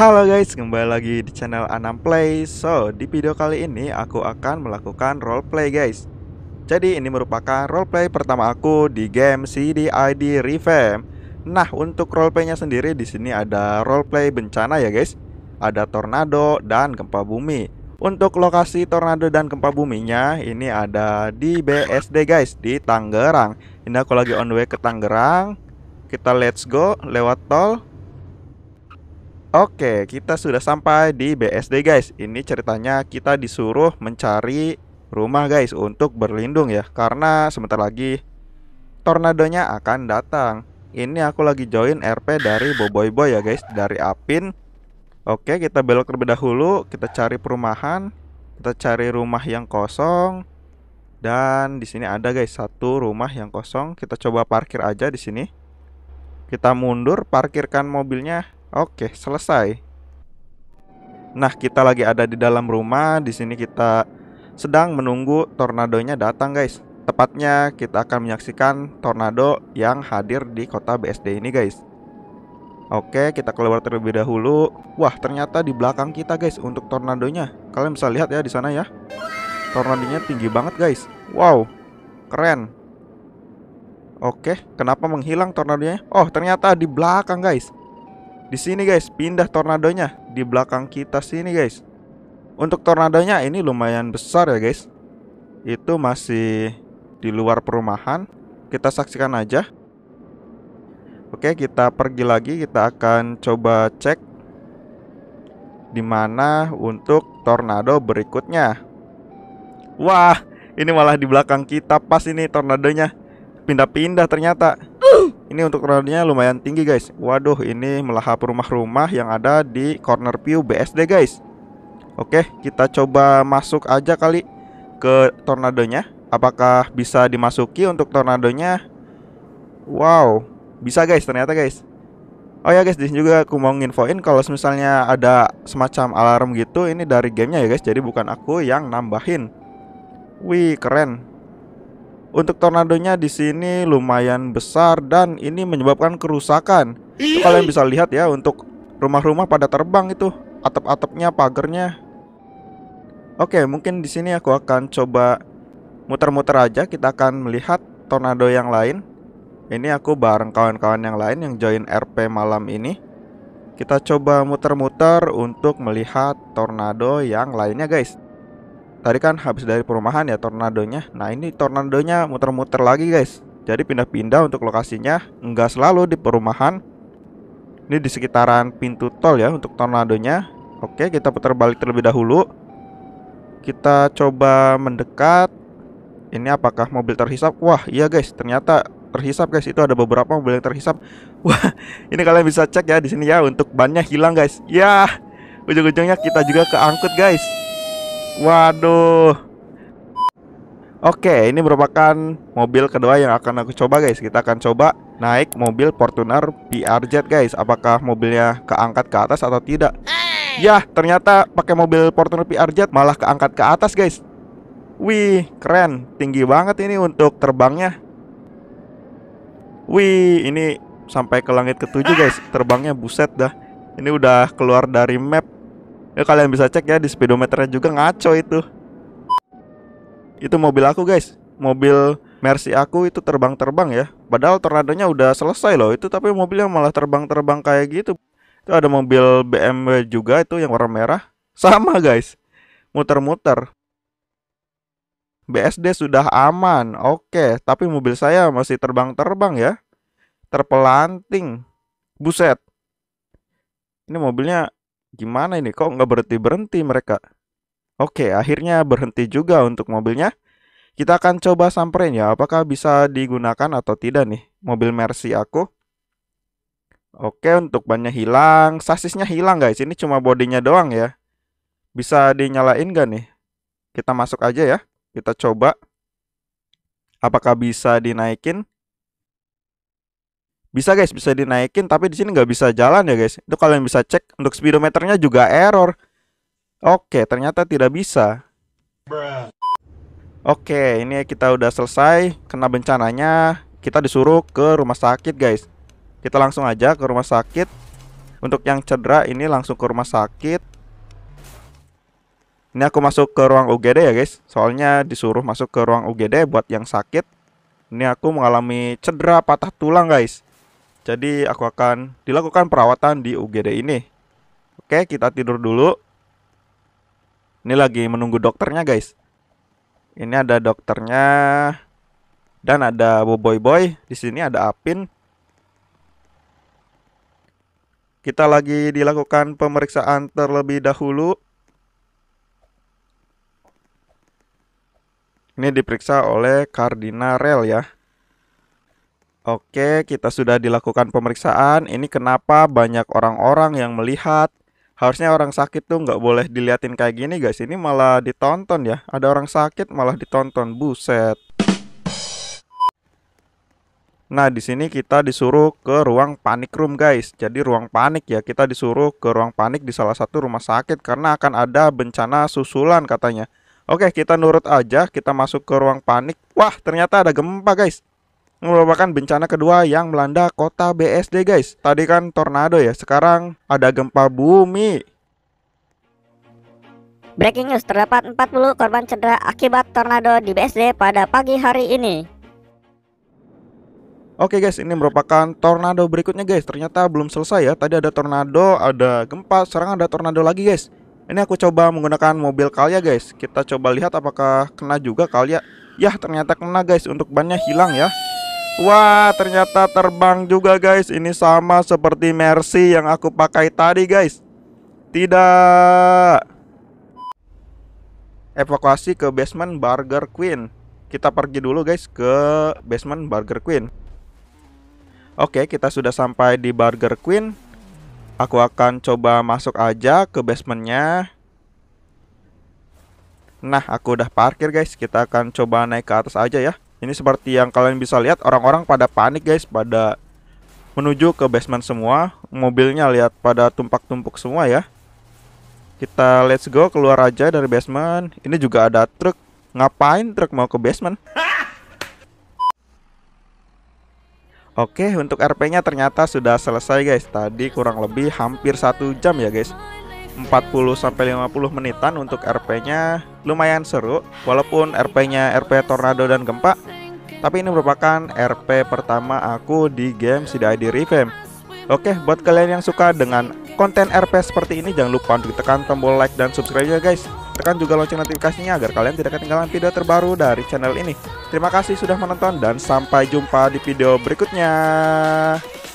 Halo guys, kembali lagi di channel Anam Play. So, di video kali ini aku akan melakukan role play guys. Jadi ini merupakan role play pertama aku di game CDID Revamp. Nah, untuk role roleplaynya sendiri di sini ada role play bencana ya guys. Ada tornado dan gempa bumi. Untuk lokasi tornado dan gempa buminya ini ada di BSD guys di Tangerang. Ini aku lagi on the way ke Tangerang. Kita let's go lewat tol Oke, kita sudah sampai di BSD guys. Ini ceritanya kita disuruh mencari rumah guys untuk berlindung ya karena sebentar lagi tornadonya akan datang. Ini aku lagi join RP dari BoBoiBoy Boy ya guys, dari Apin. Oke, kita belok terlebih dahulu, kita cari perumahan, kita cari rumah yang kosong. Dan di sini ada guys satu rumah yang kosong. Kita coba parkir aja di sini. Kita mundur, parkirkan mobilnya Oke, selesai. Nah, kita lagi ada di dalam rumah. Di sini kita sedang menunggu tornadonya datang, guys. Tepatnya kita akan menyaksikan tornado yang hadir di kota BSD ini, guys. Oke, kita keluar terlebih dahulu. Wah, ternyata di belakang kita, guys, untuk tornadonya. Kalian bisa lihat ya di sana ya. Tornadonya tinggi banget, guys. Wow. Keren. Oke, kenapa menghilang tornadonya? Oh, ternyata di belakang, guys. Di sini guys, pindah tornadonya di belakang kita sini guys. Untuk tornadonya ini lumayan besar ya guys. Itu masih di luar perumahan. Kita saksikan aja. Oke, kita pergi lagi. Kita akan coba cek di mana untuk tornado berikutnya. Wah, ini malah di belakang kita pas ini tornadonya pindah-pindah ternyata. Ini untuk roundnya lumayan tinggi guys Waduh ini melahap rumah-rumah yang ada di corner view BSD guys Oke kita coba masuk aja kali ke tornadonya Apakah bisa dimasuki untuk tornadonya Wow bisa guys ternyata guys Oh ya guys, disini juga aku mau nginfoin kalau misalnya ada semacam alarm gitu, ini dari gamenya ya guys, jadi bukan aku yang nambahin. Wih, keren. Untuk tornadonya di sini lumayan besar dan ini menyebabkan kerusakan. Itu kalian bisa lihat ya untuk rumah-rumah pada terbang itu, atap-atapnya, pagernya. Oke, mungkin di sini aku akan coba muter-muter aja. Kita akan melihat tornado yang lain. Ini aku bareng kawan-kawan yang lain yang join RP malam ini. Kita coba muter-muter untuk melihat tornado yang lainnya, guys tadi kan habis dari perumahan ya tornadonya nah ini tornadonya muter-muter lagi guys jadi pindah-pindah untuk lokasinya nggak selalu di perumahan ini di sekitaran pintu tol ya untuk tornadonya oke kita putar balik terlebih dahulu kita coba mendekat ini apakah mobil terhisap wah iya guys ternyata terhisap guys itu ada beberapa mobil yang terhisap wah ini kalian bisa cek ya di sini ya untuk bannya hilang guys ya ujung-ujungnya kita juga keangkut guys Waduh. Oke, ini merupakan mobil kedua yang akan aku coba guys. Kita akan coba naik mobil Fortuner PRZ guys. Apakah mobilnya keangkat ke atas atau tidak? Yah, ternyata pakai mobil Fortuner PRZ malah keangkat ke atas guys. Wih, keren. Tinggi banget ini untuk terbangnya. Wih, ini sampai ke langit ketujuh guys. Terbangnya buset dah. Ini udah keluar dari map ya kalian bisa cek ya di speedometernya juga ngaco itu itu mobil aku guys mobil Mercy aku itu terbang-terbang ya padahal tornadonya udah selesai loh itu tapi mobilnya malah terbang-terbang kayak gitu itu ada mobil BMW juga itu yang warna merah sama guys muter-muter BSD sudah aman oke tapi mobil saya masih terbang-terbang ya terpelanting buset ini mobilnya Gimana ini? Kok nggak berhenti-berhenti mereka? Oke, akhirnya berhenti juga untuk mobilnya. Kita akan coba samperin ya, apakah bisa digunakan atau tidak nih mobil Mercy aku. Oke, untuk bannya hilang. Sasisnya hilang guys, ini cuma bodinya doang ya. Bisa dinyalain gak nih? Kita masuk aja ya, kita coba. Apakah bisa dinaikin? bisa guys bisa dinaikin tapi di sini nggak bisa jalan ya guys itu kalian bisa cek untuk speedometernya juga error oke ternyata tidak bisa oke ini kita udah selesai kena bencananya kita disuruh ke rumah sakit guys kita langsung aja ke rumah sakit untuk yang cedera ini langsung ke rumah sakit ini aku masuk ke ruang UGD ya guys soalnya disuruh masuk ke ruang UGD buat yang sakit ini aku mengalami cedera patah tulang guys jadi aku akan dilakukan perawatan di UGD ini. Oke, kita tidur dulu. Ini lagi menunggu dokternya, guys. Ini ada dokternya dan ada boboiboy Boy. Di sini ada Apin. Kita lagi dilakukan pemeriksaan terlebih dahulu. Ini diperiksa oleh Kardinal ya. Oke, kita sudah dilakukan pemeriksaan. Ini kenapa banyak orang-orang yang melihat? Harusnya orang sakit tuh nggak boleh diliatin kayak gini guys. Ini malah ditonton ya. Ada orang sakit malah ditonton. Buset. Nah, di sini kita disuruh ke ruang panik room guys. Jadi ruang panik ya. Kita disuruh ke ruang panik di salah satu rumah sakit karena akan ada bencana susulan katanya. Oke, kita nurut aja. Kita masuk ke ruang panik. Wah, ternyata ada gempa guys merupakan bencana kedua yang melanda kota BSD guys. Tadi kan tornado ya, sekarang ada gempa bumi. Breaking news, terdapat 40 korban cedera akibat tornado di BSD pada pagi hari ini. Oke guys, ini merupakan tornado berikutnya guys. Ternyata belum selesai ya. Tadi ada tornado, ada gempa, sekarang ada tornado lagi guys. Ini aku coba menggunakan mobil Kalya guys. Kita coba lihat apakah kena juga Kalya. Yah, ternyata kena guys. Untuk bannya hilang ya. Wah ternyata terbang juga guys Ini sama seperti Mercy yang aku pakai tadi guys Tidak Evakuasi ke basement Burger Queen Kita pergi dulu guys ke basement Burger Queen Oke kita sudah sampai di Burger Queen Aku akan coba masuk aja ke basementnya Nah, aku udah parkir guys. Kita akan coba naik ke atas aja ya. Ini seperti yang kalian bisa lihat orang-orang pada panik guys, pada menuju ke basement semua. Mobilnya lihat pada tumpak-tumpuk semua ya. Kita let's go keluar aja dari basement. Ini juga ada truk. Ngapain truk mau ke basement? Oke, untuk RP-nya ternyata sudah selesai guys. Tadi kurang lebih hampir satu jam ya guys. 40 sampai 50 menitan untuk RP-nya lumayan seru walaupun RP-nya RP tornado dan gempa tapi ini merupakan RP pertama aku di game CDID Revamp. Oke, buat kalian yang suka dengan konten RP seperti ini jangan lupa untuk tekan tombol like dan subscribe ya guys. Tekan juga lonceng notifikasinya agar kalian tidak ketinggalan video terbaru dari channel ini. Terima kasih sudah menonton dan sampai jumpa di video berikutnya.